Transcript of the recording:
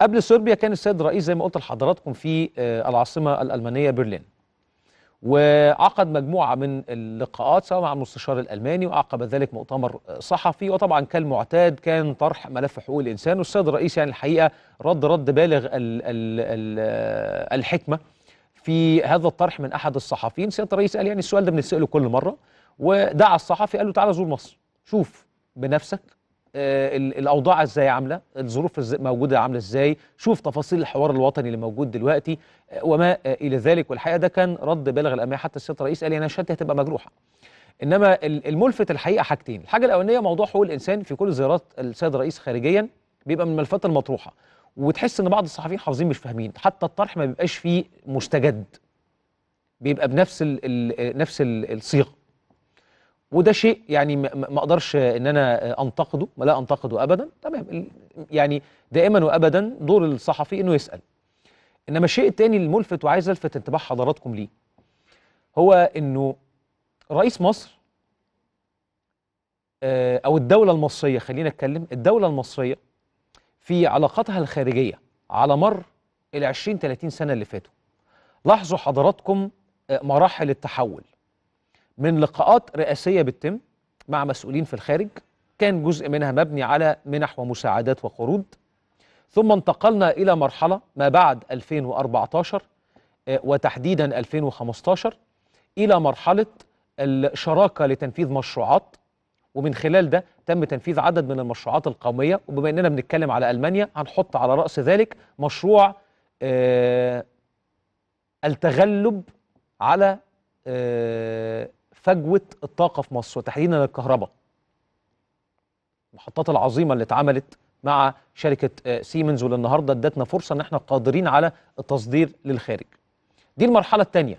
قبل صربيا كان السيد الرئيس زي ما قلت لحضراتكم في آه، العاصمه الالمانيه برلين وعقد مجموعه من اللقاءات سواء مع المستشار الالماني وعقب ذلك مؤتمر آه، صحفي وطبعا كالمعتاد كان طرح ملف حقوق الانسان والسيد الرئيس يعني الحقيقه رد رد بالغ الـ الـ الـ آه، الحكمه في هذا الطرح من احد الصحفيين السيد الرئيس قال يعني السؤال ده بنتساله كل مره ودعا الصحفي قال له تعالى زور مصر شوف بنفسك آه، الاوضاع ازاي عامله الظروف موجوده عامله ازاي شوف تفاصيل الحوار الوطني اللي موجود دلوقتي آه، وما آه، الى ذلك والحقيقه ده كان رد بالغ الاهميه حتى السيد الرئيس قال يعني انا شهادتي هتبقى مجروحه انما الملفت الحقيقه حاجتين الحاجه الاولانيه موضوع حقوق الانسان في كل زيارات السيد الرئيس خارجيا بيبقى من الملفات المطروحه وتحس ان بعض الصحفيين حافظين مش فاهمين حتى الطرح ما بيبقاش فيه مستجد بيبقى بنفس الـ نفس الصيغه وده شيء يعني ما اقدرش ان انا انتقده لا انتقده ابدا تمام يعني دائما وابدا دور الصحفي انه يسال انما الشيء الثاني الملفت وعايز الفت انتباه حضراتكم ليه هو انه رئيس مصر آه، او الدوله المصريه خلينا نتكلم الدوله المصريه في علاقاتها الخارجيه على مر ال 20 30 سنه اللي فاتوا لاحظوا حضراتكم آه، مراحل التحول من لقاءات رئاسية بتتم مع مسؤولين في الخارج كان جزء منها مبني على منح ومساعدات وقروض ثم انتقلنا إلى مرحلة ما بعد 2014 آه، وتحديدا 2015 إلى مرحلة الشراكة لتنفيذ مشروعات ومن خلال ده تم تنفيذ عدد من المشروعات القومية وبما أننا بنتكلم على ألمانيا هنحط على رأس ذلك مشروع آه، التغلب على آه، فجوه الطاقه في مصر وتحديدا الكهرباء. المحطات العظيمه اللي اتعملت مع شركه سيمنز آه، واللي النهارده ادتنا فرصه ان احنا قادرين على التصدير للخارج. دي المرحله الثانيه.